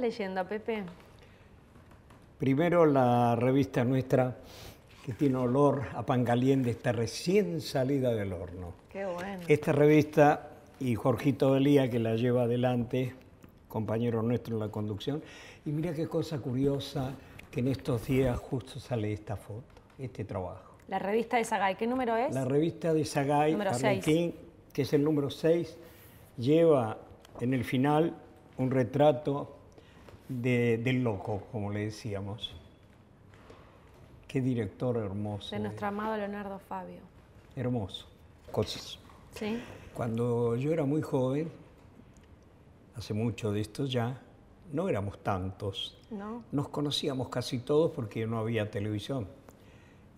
leyendo a Pepe? Primero la revista nuestra, que tiene olor a pan de está recién salida del horno. Qué bueno. Esta revista y Jorgito Delía, que la lleva adelante, compañero nuestro en la conducción. Y mira qué cosa curiosa que en estos días justo sale esta foto, este trabajo. La revista de Sagay, ¿qué número es? La revista de Sagay, que es el número 6, lleva en el final un retrato de, del loco, como le decíamos. Qué director hermoso. De eh. nuestro amado Leonardo Fabio. Hermoso. Cosas. Sí. Cuando yo era muy joven, hace mucho de esto ya, no éramos tantos. No. Nos conocíamos casi todos porque no había televisión.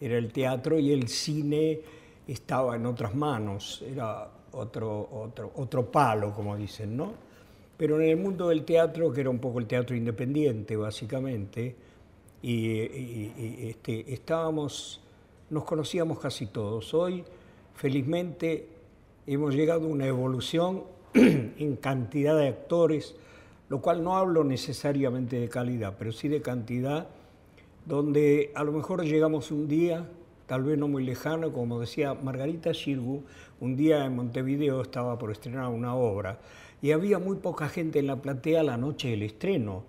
Era el teatro y el cine estaba en otras manos, era otro, otro, otro palo, como dicen, ¿no? Pero en el mundo del teatro, que era un poco el teatro independiente, básicamente, y, este, estábamos, nos conocíamos casi todos. Hoy, felizmente, hemos llegado a una evolución en cantidad de actores, lo cual no hablo necesariamente de calidad, pero sí de cantidad, donde a lo mejor llegamos un día, tal vez no muy lejano, como decía Margarita Shirgu, un día en Montevideo estaba por estrenar una obra y había muy poca gente en la platea la noche del estreno.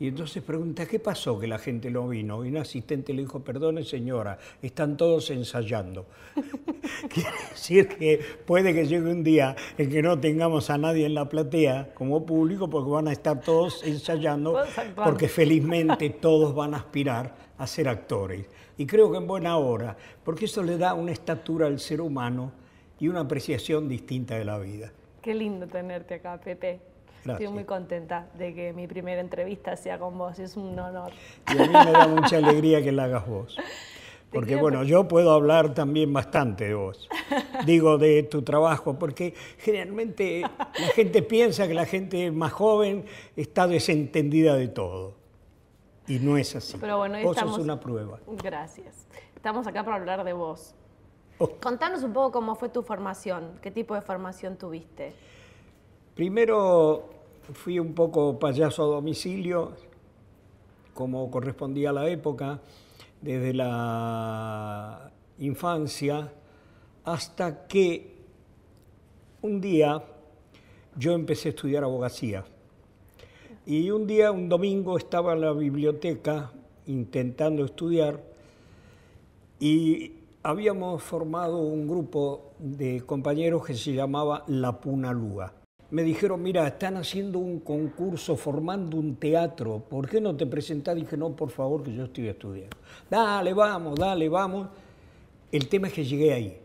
Y entonces pregunta, ¿qué pasó que la gente no vino? Y un asistente le dijo, perdone señora, están todos ensayando. Quiere decir que puede que llegue un día en que no tengamos a nadie en la platea como público porque van a estar todos ensayando, porque felizmente todos van a aspirar a ser actores. Y creo que en buena hora, porque eso le da una estatura al ser humano y una apreciación distinta de la vida. Qué lindo tenerte acá, Pepe. Estoy muy contenta de que mi primera entrevista sea con vos, es un honor. Y a mí me da mucha alegría que la hagas vos. Porque bueno, yo puedo hablar también bastante de vos, digo de tu trabajo, porque generalmente la gente piensa que la gente más joven está desentendida de todo. Y no es así. Pero bueno, vos una prueba. Gracias. Estamos acá para hablar de vos. Contanos un poco cómo fue tu formación, qué tipo de formación tuviste. Primero fui un poco payaso a domicilio, como correspondía a la época, desde la infancia hasta que un día yo empecé a estudiar abogacía. Y un día, un domingo, estaba en la biblioteca intentando estudiar y habíamos formado un grupo de compañeros que se llamaba La Punalúa. Me dijeron, mira, están haciendo un concurso, formando un teatro, ¿por qué no te presentás? Dije, no, por favor, que yo estoy estudiando. Dale, vamos, dale, vamos. El tema es que llegué ahí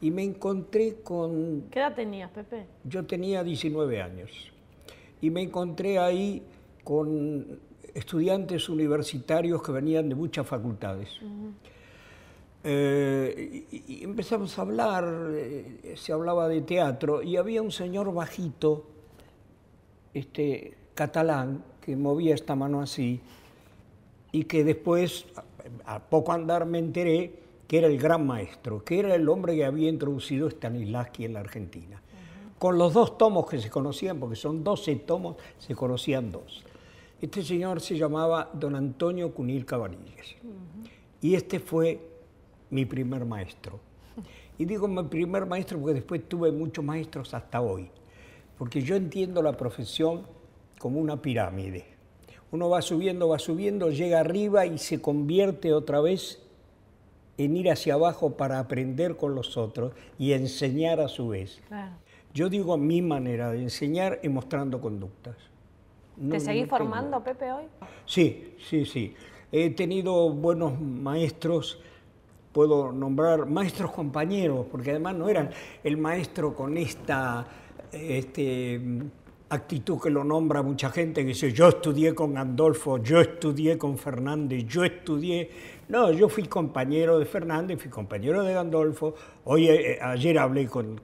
y me encontré con... ¿Qué edad tenías, Pepe? Yo tenía 19 años y me encontré ahí con estudiantes universitarios que venían de muchas facultades. Eh, y, empezamos a hablar, eh, se hablaba de teatro, y había un señor bajito, este, catalán, que movía esta mano así, y que después, a, poco andar, me enteré que era el gran maestro, que era el hombre que había introducido Stanislavski en la Argentina. Con los dos tomos que se conocían, porque son 12 tomos, se conocían dos. Este señor se llamaba don Antonio Cunil Cabanillas. Y este fue mi primer maestro. Y digo mi primer maestro porque después tuve muchos maestros hasta hoy, porque yo entiendo la profesión como una pirámide. Uno va subiendo, va subiendo, llega arriba y se convierte otra vez en ir hacia abajo para aprender con los otros y enseñar a su vez. Yo digo mi manera de enseñar y mostrando conductas. ¿Te seguís formando, Pepe, hoy? Sí, sí, sí. He tenido buenos maestros puedo nombrar maestros compañeros, porque además no eran el maestro con esta este, actitud que lo nombra mucha gente, que dice, yo estudié con Andolfo, yo estudié con Fernández, yo estudié... No, yo fui compañero de Fernández, fui compañero de Gandolfo, hoy, eh, eh, ayer hablé con,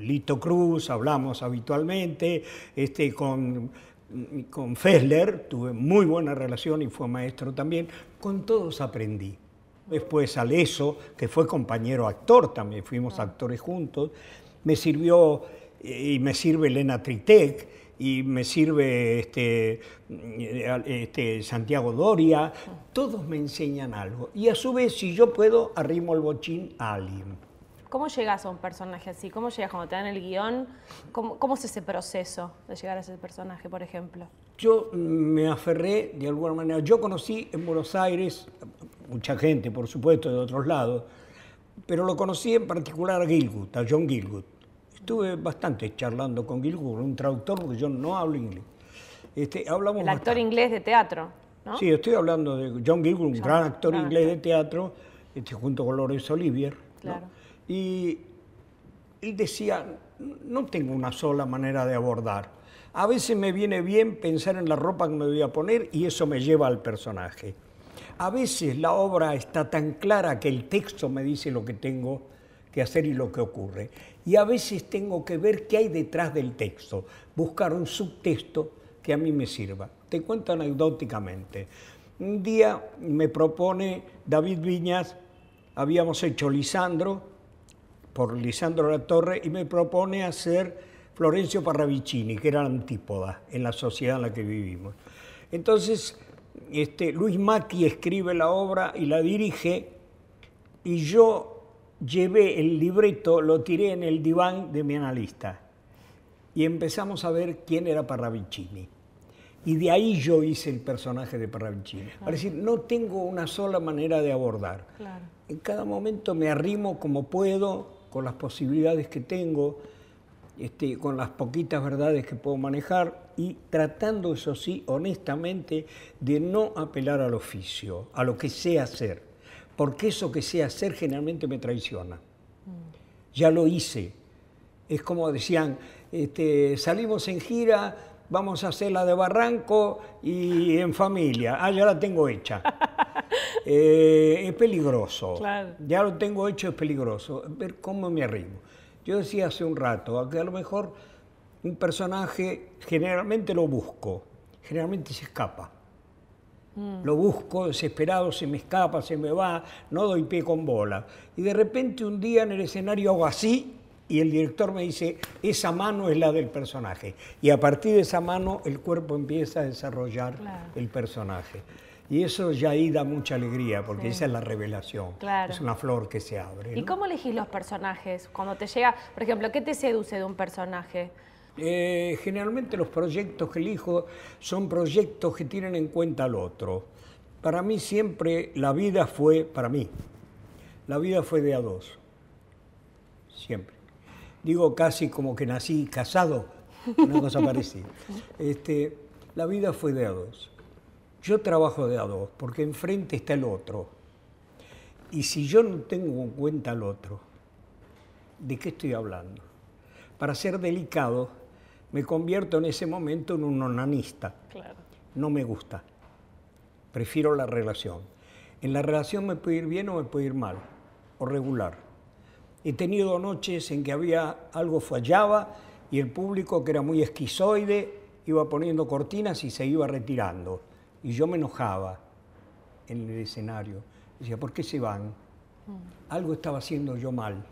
Lito Cruz, hablamos habitualmente, este, con, mm, con Fessler, tuve muy buena relación y fue maestro también, con todos aprendí después al eso que fue compañero actor, también fuimos actores juntos. Me sirvió eh, y me sirve Elena Tritek y me sirve este, eh, este, Santiago Doria, todos me enseñan algo. Y a su vez, si yo puedo, arrimo el bochín a alguien. ¿Cómo llegas a un personaje así? ¿Cómo llegas cuando te dan el guión? ¿Cómo, ¿Cómo, es ese proceso de llegar a ese personaje, por ejemplo? Yo mm, me aferré de alguna manera. Yo conocí en Buenos Aires, mucha gente, por supuesto, de otros lados, pero lo conocí en particular a Gilgut, a John Gilgut. Estuve bastante charlando con Gilgut, un traductor, porque yo no hablo inglés. Este, hablamos El actor inglés de teatro, ¿no? Sí, estoy hablando de John Gilgut, un gran actor inglés de teatro, este, junto con Loris Olivier. Y decía, no tengo una sola manera de abordar. A veces me viene bien pensar en la ropa que me voy a poner y eso me lleva al personaje. A veces la obra está tan clara que el texto me dice lo que tengo que hacer y lo que ocurre. Y a veces tengo que ver qué hay detrás del texto, buscar un subtexto que a mí me sirva. Te cuento anecdóticamente. Un día me propone David Viñas, habíamos hecho Lisandro, por Lisandro La Torre, y me propone hacer Florencio Parravicini, que era la antípoda en la sociedad en la que vivimos. Entonces este, Luis Mati escribe la obra y la dirige, y yo llevé el libreto, lo tiré en el diván de mi analista, y empezamos a ver quién era Parravicini. Y de ahí yo hice el personaje de Parravicini. Es decir, no tengo una sola manera de abordar. En cada momento me arrimo como puedo, con las posibilidades que tengo, este, con las poquitas verdades que puedo manejar y tratando, eso sí, honestamente, de no apelar al oficio, a lo que sé hacer, porque eso que sé hacer generalmente me traiciona. Mm. Ya lo hice. Es como decían, este, salimos en gira, vamos a hacer la de Barranco y en familia. Ah, ya la tengo hecha. Eh, es peligroso. Ya lo tengo hecho, es peligroso. Ver cómo me arrimo. Yo decía hace un rato, que a lo mejor un personaje generalmente lo busco, generalmente se escapa. Mm. Lo busco desesperado, se me escapa, se me va, no doy pie con bola. Y de repente un día en el escenario hago así y el director me dice, esa mano es la del personaje. Y a partir de esa mano el cuerpo empieza a desarrollar el personaje. Y eso ya ahí da mucha alegría, porque esa es la revelación. Claro. Es una flor que se abre. ¿Y cómo elegís los personajes? Cuando te llega, por ejemplo, ¿qué te seduce de un personaje? Eh, generalmente los proyectos que elijo son proyectos que tienen en cuenta al otro. Para mí siempre la vida fue, para mí, la vida fue de a dos. Siempre. Digo casi como que nací casado, una cosa parecida. Este, la vida fue de a dos. Yo trabajo de a dos, porque enfrente está el otro. Y si yo no tengo en cuenta al otro, ¿de qué estoy hablando? Para ser delicado, me convierto en ese momento en un onanista. Claro. No me gusta. Prefiero la relación. En la relación me puede ir bien o me puede ir mal, o regular. He tenido noches en que había algo fallaba y el público, que era muy esquizoide, iba poniendo cortinas y se iba retirando y yo me enojaba en el escenario. Decía, ¿por qué se van? Mm. Algo estaba haciendo yo mal,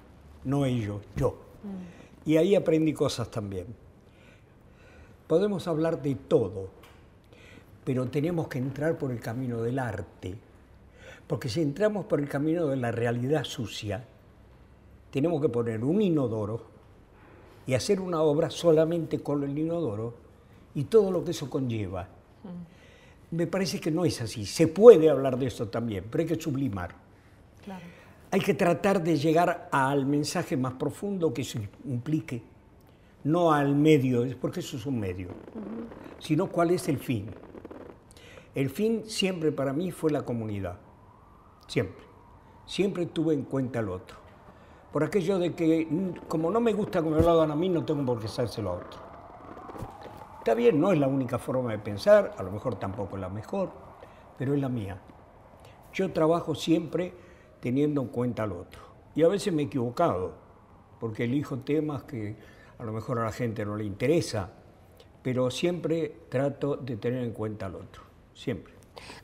no ellos, yo. Mm. Y ahí aprendí cosas también. Podemos hablar de todo, pero tenemos que entrar por el camino del arte. Porque si entramos por el camino de la realidad sucia, tenemos que poner un inodoro y hacer una obra solamente con el inodoro y todo lo que eso conlleva. Mm me parece que no es así. Se puede hablar de esto también, pero hay que sublimar. Hay que tratar de llegar al mensaje más profundo que se implique, no al medio, es porque eso es un medio, sino cuál es el fin. El fin siempre para mí fue la comunidad, siempre. Siempre tuve en cuenta al otro. Por aquello de que, mm, como no me gusta que me lo a mí, no tengo por qué hacerse a otro. Está bien, no es la única forma de pensar, a lo mejor tampoco es la mejor, pero es la mía. Yo trabajo siempre teniendo en cuenta al otro. Y a veces me he equivocado, porque elijo temas que a lo mejor a la gente no le interesa, pero siempre trato de tener en cuenta al otro, siempre.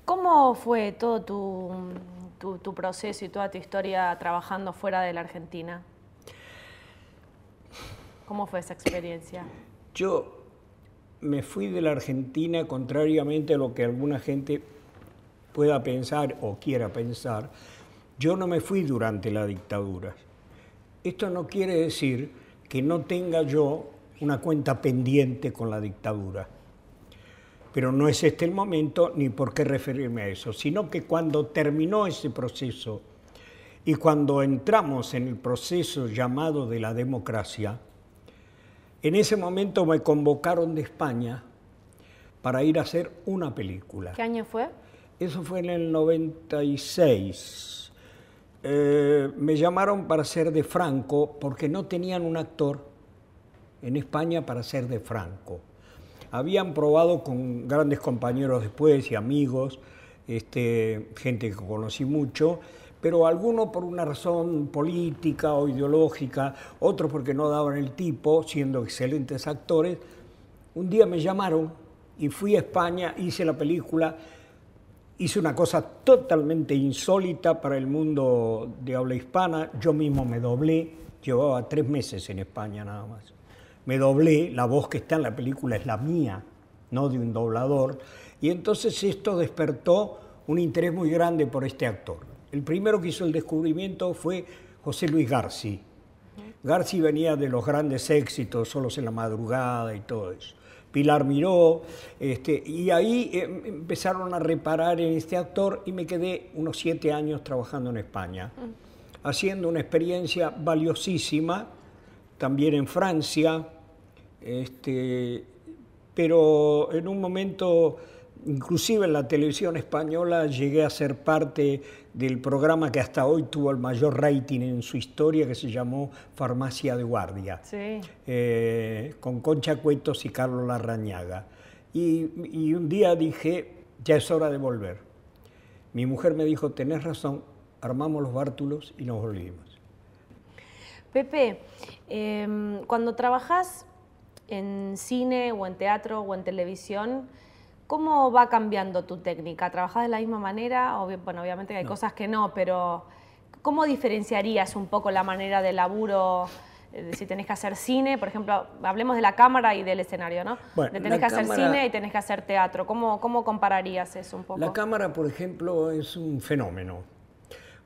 ¿Cómo fue todo tu, proceso y toda tu historia trabajando fuera de la Argentina? ¿Cómo fue esa experiencia? Yo me fui de la Argentina contrariamente a lo que alguna gente pueda pensar o quiera pensar. Yo no me fui durante la dictadura. Esto no quiere decir que no tenga yo una cuenta pendiente con la dictadura. Pero no es este el momento ni por qué referirme a eso, sino que cuando terminó ese proceso y cuando entramos en el proceso llamado de la democracia, en ese momento me convocaron de España para ir a hacer una película. ¿Qué año fue? Eso fue en el 96. Eh, me llamaron para ser de Franco porque no tenían un actor en España para ser de Franco. Habían probado con grandes compañeros después y amigos, este, gente que conocí mucho, pero algunos por una razón política o ideológica, otros porque no daban el tipo, siendo excelentes actores, un día me llamaron y fui a España, hice la película, hice una cosa totalmente insólita para el mundo de habla hispana, yo mismo me doblé, llevaba tres meses en España nada más, me doblé, la voz que está en la película es la mía, no de un doblador, y entonces esto despertó un interés muy grande por este actor. El primero que hizo el descubrimiento fue José Luis García. García venía de los grandes éxitos, solos en la madrugada y todo eso. Pilar Miró, este, y ahí eh, empezaron a reparar en este actor y me quedé unos siete años trabajando en España, haciendo una experiencia valiosísima, también en Francia, este, pero en un momento Inclusive en la televisión española llegué a ser parte del programa que hasta hoy tuvo el mayor rating en su historia, que se llamó Farmacia de Guardia, eh, con Concha Cuetos y Carlos Larrañaga. Y, un día dije, ya es hora de volver. Mi mujer me dijo, tenés razón, armamos los bártulos y nos volvimos. Pepe, em, cuando trabajas en cine o en teatro o en televisión, ¿Cómo va cambiando tu técnica? ¿Trabajas de la misma manera? bueno, obviamente hay cosas que no, pero ¿cómo diferenciarías un poco la manera de laburo? Eh, si tenés que hacer cine, por ejemplo, hablemos de la cámara y del escenario, ¿no? Bueno, tenés que hacer cine y tenés que hacer teatro. ¿Cómo, ¿Cómo compararías eso un poco? La cámara, por ejemplo, es un fenómeno,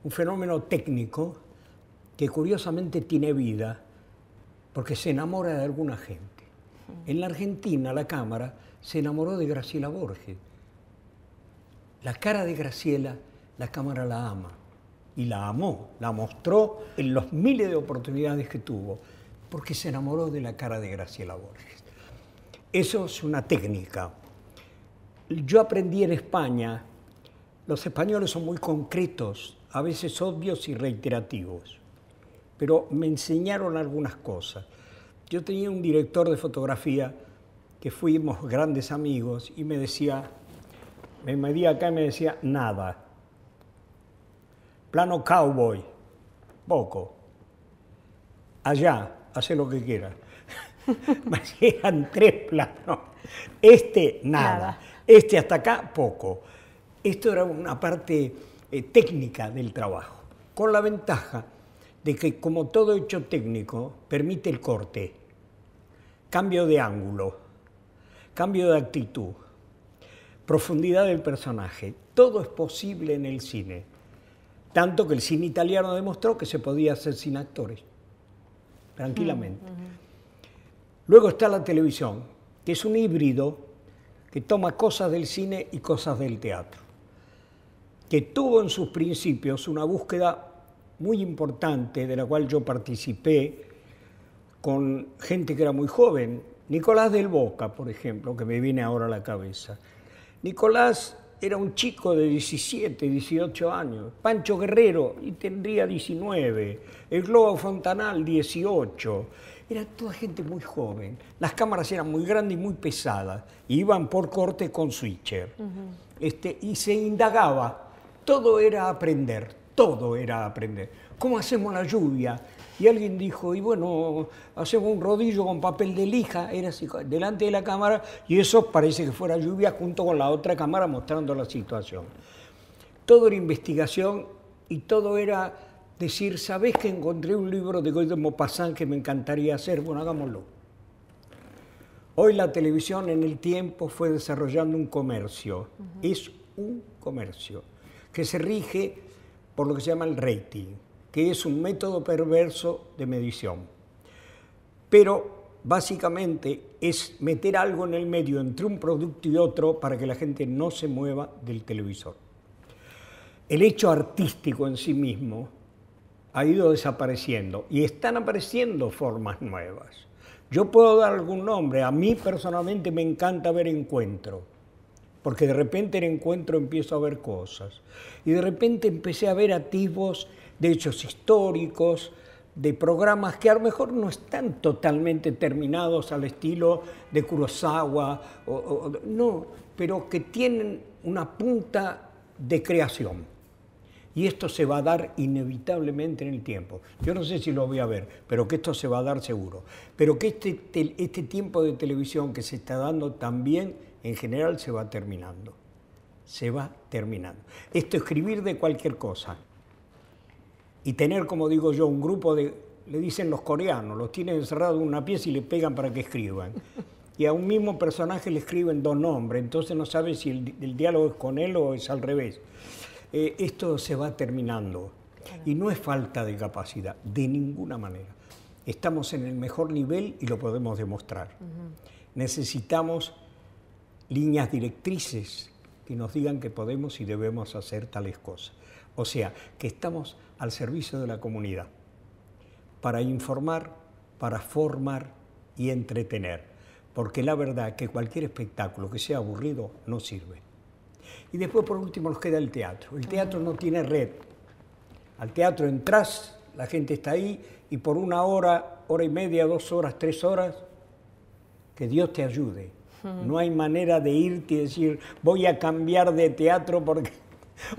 un fenómeno técnico que curiosamente tiene vida porque se enamora de alguna gente. En la Argentina la cámara se enamoró de Graciela Borges. La cara de Graciela, la cámara la ama y la amó, la mostró en los miles de oportunidades que tuvo, porque se enamoró de la cara de Graciela Borges. Eso es una técnica. Yo aprendí en España, los españoles son muy concretos, a veces obvios y reiterativos, pero me enseñaron algunas cosas. Yo tenía un director de fotografía que fuimos grandes amigos, y me decía, me medía acá y me decía, nada. Plano cowboy, poco. Allá, hace lo que Me quedan tres planos. Este, nada. Este hasta acá, poco. Esto era una parte eh, técnica del trabajo, con la ventaja de que como todo hecho técnico permite el corte, cambio de ángulo, Cambio de actitud, profundidad del personaje. Todo es posible en el cine. Tanto que el cine italiano demostró que se podía hacer sin actores, tranquilamente. Luego está la televisión, que es un híbrido que toma cosas del cine y cosas del teatro, que tuvo en sus principios una búsqueda muy importante de la cual yo participé con gente que era muy joven, Nicolás del Boca, por ejemplo, que me viene ahora a la cabeza. Nicolás era un chico de 17, 18 años. Pancho Guerrero y tendría 19. El Globo Fontanal 18. Era toda gente muy joven. Las cámaras eran muy grandes y muy pesadas. Iban por corte con switcher. este, y se indagaba. Todo era aprender. Todo era aprender. ¿Cómo hacemos la lluvia? Y alguien dijo, y bueno, hacemos un rodillo con papel de lija, era así, delante de la cámara, y eso parece que fuera lluvia junto con la otra cámara mostrando la situación. Todo era investigación y todo era decir, ¿sabés que encontré un libro de Goy de Maupassant que me encantaría hacer? Bueno, hagámoslo. Hoy la televisión en el tiempo fue desarrollando un comercio, es un comercio, que se rige por lo que se llama el rating que es un método perverso de medición. Pero básicamente es meter algo en el medio entre un producto y otro para que la gente no se mueva del televisor. El hecho artístico en sí mismo ha ido desapareciendo y están apareciendo formas nuevas. Yo puedo dar algún nombre, a mí personalmente me encanta ver encuentro, porque de repente en encuentro empiezo a ver cosas y de repente empecé a ver atisbos de hechos históricos, de programas que a lo mejor no están totalmente terminados al estilo de Kurosawa, o, no, pero que tienen una punta de creación. Y esto se va a dar inevitablemente en el tiempo. Yo no sé si lo voy a ver, pero que esto se va a dar seguro. Pero que este, este tiempo de televisión que se está dando también, en general, se va terminando. Se va terminando. Esto escribir de cualquier cosa y tener, como digo yo, un grupo de, le dicen los coreanos, los tienen encerrados en una pieza y le pegan para que escriban. Y a un mismo personaje le escriben dos nombres, entonces no sabe si el, diálogo es con él o es al revés. Eh, esto se va terminando. Y no es falta de capacidad, de ninguna manera. Estamos en el mejor nivel y lo podemos demostrar. Necesitamos líneas directrices que nos digan que podemos y debemos hacer tales cosas. O sea, que estamos al servicio de la comunidad, para informar, para formar y entretener, porque la verdad que cualquier espectáculo que sea aburrido no sirve. Y después por último nos queda el teatro. El teatro no tiene red. Al teatro entras, la gente está ahí y por una hora, hora y media, dos horas, tres horas, que Dios te ayude. No hay manera de irte y decir, voy a cambiar de teatro porque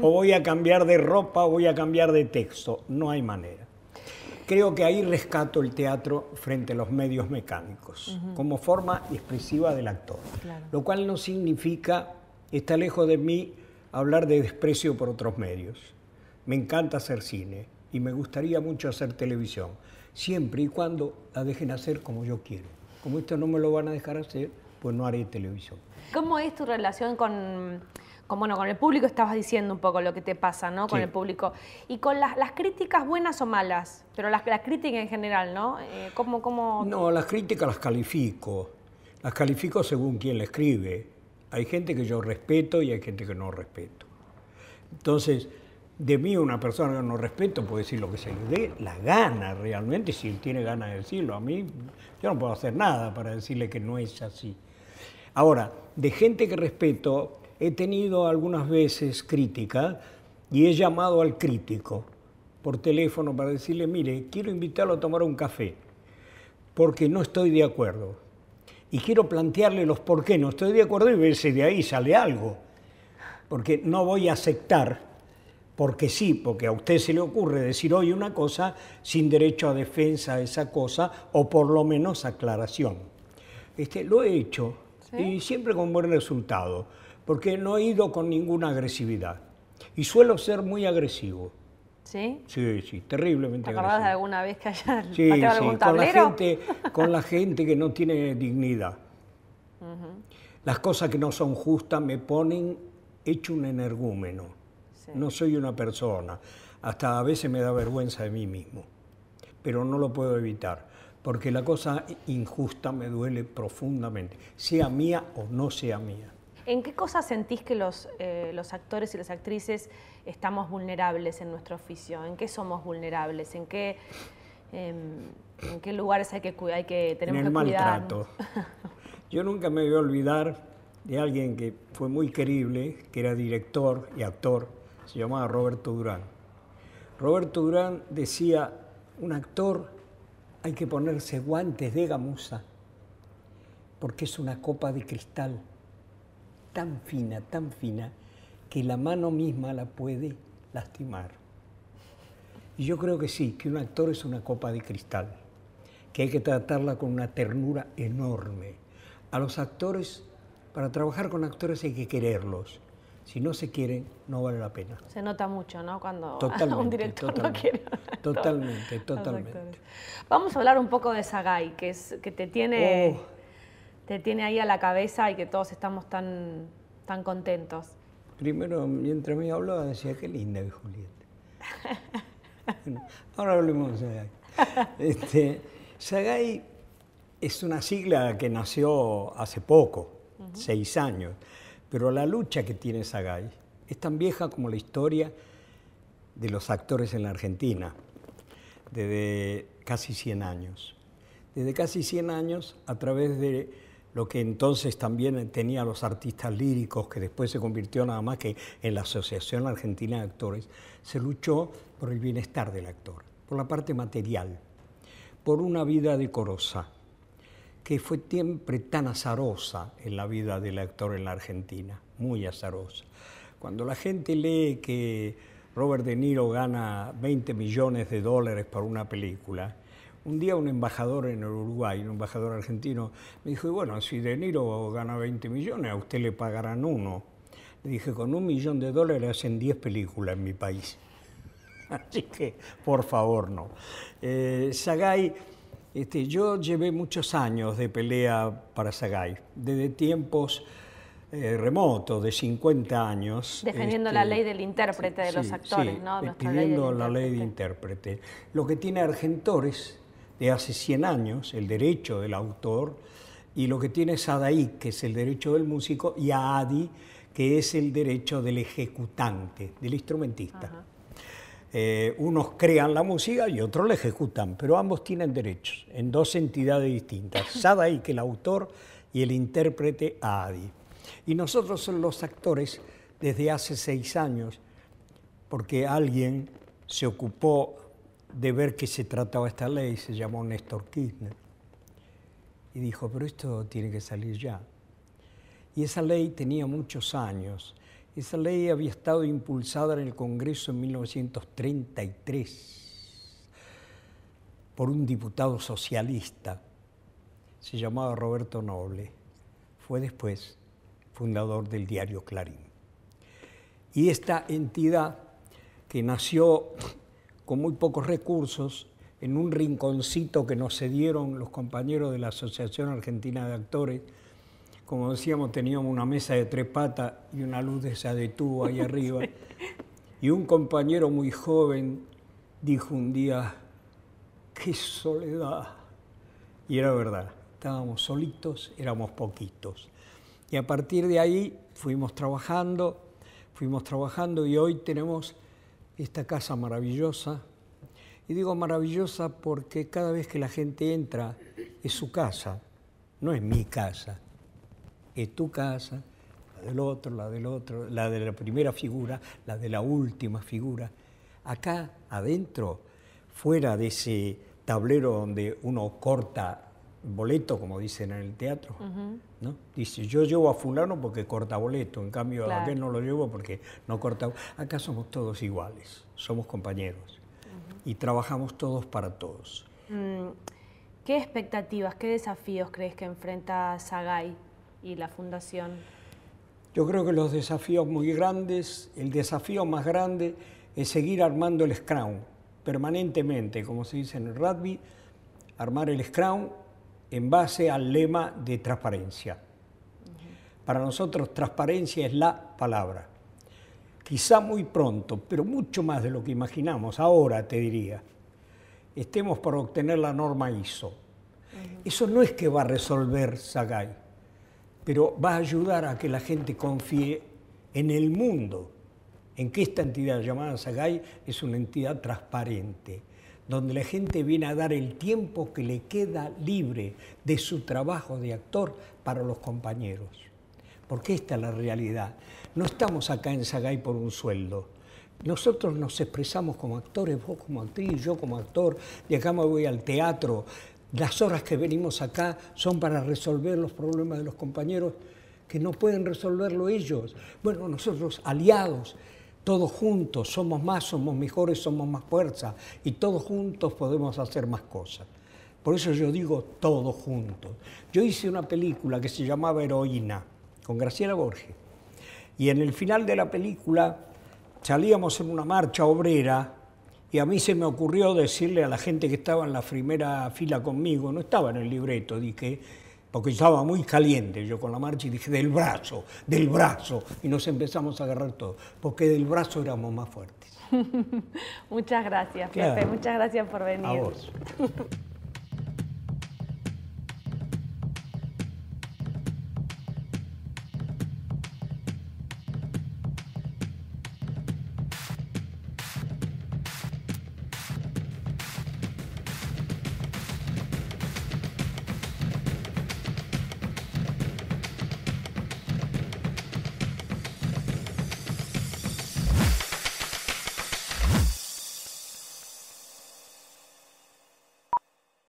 o voy a cambiar de ropa, o voy a cambiar de texto. No hay manera. Creo que ahí rescato el teatro frente a los medios mecánicos, como forma expresiva del actor. Lo cual no significa, está lejos de mí, hablar de desprecio por otros medios. Me encanta hacer cine y me gustaría mucho hacer televisión, siempre y cuando la dejen hacer como yo quiero. Como esto no me lo van a dejar hacer, pues no haré televisión. ¿Cómo es tu relación con con, bueno, con el público estabas diciendo un poco lo que te pasa, ¿no? Con el público. Y con las, críticas buenas o malas, pero las, críticas en general, ¿no? Eh, ¿cómo, No, las críticas las califico. Las califico según quien la escribe. Hay gente que yo respeto y hay gente que no respeto. Entonces, de mí una persona que no respeto puede decir lo que se le dé la gana realmente, si él tiene ganas de decirlo. A mí yo no puedo hacer nada para decirle que no es así. Ahora, de gente que respeto, he tenido algunas veces crítica y he llamado al crítico por teléfono para decirle, mire, quiero invitarlo a tomar un café, porque no estoy de acuerdo. Y quiero plantearle los por qué no estoy de acuerdo y ver si de ahí sale algo. Porque no voy a aceptar, porque sí, porque a usted se le ocurre decir hoy una cosa sin derecho a defensa de esa cosa, o por lo menos aclaración. Este, lo he hecho y siempre con buen resultado porque no he ido con ninguna agresividad. Y suelo ser muy agresivo. ¿Sí? Sí, sí, terriblemente ¿Te de alguna vez que hayas sí, sí, Con la, gente, con la gente que no tiene dignidad. Las cosas que no son justas me ponen hecho un energúmeno. No soy una persona. Hasta a veces me da vergüenza de mí mismo. Pero no lo puedo evitar porque la cosa injusta me duele profundamente, sea mía o no sea mía. ¿En qué cosas sentís que eh, los, actores y las actrices estamos vulnerables en nuestro oficio? ¿En qué somos vulnerables? ¿En qué, em, lugares hay que, hay que en el maltrato. Yo nunca me voy a olvidar de alguien que fue muy querible, que era director y actor, se llamaba Roberto Durán. Roberto Durán decía, un actor hay que ponerse guantes de gamuza, porque es una copa de cristal tan fina, tan fina, que la mano misma la puede lastimar. Y yo creo que sí, que un actor es una copa de cristal, que hay que tratarla con una ternura enorme. A los actores, para trabajar con actores hay que quererlos. Si no se quieren, no vale la pena. Se nota mucho, ¿no? Cuando un director no quiere. Totalmente, totalmente. Vamos a hablar un poco de Sagai, que, es, que te tiene... Oh, te tiene ahí a la cabeza y que todos estamos tan, tan contentos? Primero, mientras me hablaba, decía, qué linda es Julieta. ahora hablemos de Sagay. Este, Sagay es una sigla que nació hace poco, seis años, pero la lucha que tiene Sagay es tan vieja como la historia de los actores en la Argentina, desde casi 100 años. Desde casi 100 años, a través de lo que entonces también tenía los artistas líricos, que después se convirtió nada más que en la Asociación Argentina de Actores, se luchó por el bienestar del actor, por la parte material, por una vida decorosa, que fue siempre tan azarosa en la vida del actor en la Argentina, muy azarosa. Cuando la gente lee que Robert De Niro gana 20 millones de dólares por una película, un día un embajador en el Uruguay, un embajador argentino, me dijo, bueno, si De Niro gana 20 millones, a usted le pagarán uno. Le dije, con un millón de dólares hacen 10 películas en mi país. Así que, por favor, no. Eh, Sagay, este, yo llevé muchos años de pelea para Sagay, desde tiempos eh, remotos, de 50 años. Defendiendo este, la ley del intérprete de los actores, ¿no? Defendiendo la ley de intérprete. Lo que tiene Argentores de hace 100 años, el derecho del autor, y lo que tiene Sadaí, que es el derecho del músico, y Adi, que es el derecho del ejecutante, del instrumentista. Eh, unos crean la música y otros la ejecutan, pero ambos tienen derechos en dos entidades distintas, Sadaí, que el autor, y el intérprete Adi. Y nosotros somos los actores, desde hace seis años, porque alguien se ocupó de ver qué se trataba esta ley, se llamó Néstor Kirchner y dijo, pero esto tiene que salir ya. Y esa ley tenía muchos años. Esa ley había estado impulsada en el Congreso en 1933 por un diputado socialista. Se llamaba Roberto Noble. Fue después fundador del diario Clarín. Y esta entidad que nació con muy pocos recursos, en un rinconcito que nos cedieron los compañeros de la Asociación Argentina de Actores. Como decíamos, teníamos una mesa de tres patas y una luz de esa de tubo ahí arriba. Y un compañero muy joven dijo un día, qué soledad. Y era verdad, estábamos solitos, éramos poquitos. Y a partir de ahí fuimos trabajando, fuimos trabajando y hoy tenemos esta casa maravillosa. Y digo maravillosa porque cada vez que la gente entra es su casa, no es mi casa, es tu casa, la del otro, la del otro, la de la primera figura, la de la última figura. Acá adentro, fuera de ese tablero donde uno corta boleto, como dicen en el teatro. ¿no? Dice, yo llevo a fulano porque corta boleto, en cambio a aquel no lo llevo porque no corta Acá somos todos iguales, somos compañeros y trabajamos todos para todos. Mm, ¿Qué expectativas, qué desafíos crees que enfrenta Sagay y la Fundación? Yo creo que los desafíos muy grandes, el desafío más grande es seguir armando el scrum permanentemente, como se dice en el rugby, armar el scrum en base al lema de transparencia. Para nosotros transparencia es la palabra. Quizá muy pronto, pero mucho más de lo que imaginamos, ahora te diría, estemos por obtener la norma ISO. Eso no es que va a resolver Sagai, pero va a ayudar a que la gente confíe en el mundo, en que esta entidad llamada Sagai es una entidad transparente donde la gente viene a dar el tiempo que le queda libre de su trabajo de actor para los compañeros. Porque esta es la realidad. No estamos acá en Sagay por un sueldo. Nosotros nos expresamos como actores, vos como actriz, yo como actor, y acá me voy al teatro. Las horas que venimos acá son para resolver los problemas de los compañeros que no pueden resolverlo ellos. Bueno, nosotros aliados, todos juntos somos más, somos mejores, somos más fuerza y todos juntos podemos hacer más cosas. Por eso yo digo todos juntos. Yo hice una película que se llamaba Heroína con Graciela Borges y en el final de la película salíamos en una marcha obrera y a mí se me ocurrió decirle a la gente que estaba en la primera fila conmigo, no estaba en el libreto, dije, porque estaba muy caliente yo con la marcha y dije, del brazo, del brazo, y nos empezamos a agarrar todo, porque del brazo éramos más fuertes. muchas gracias, Pepe, muchas gracias por venir. A vos.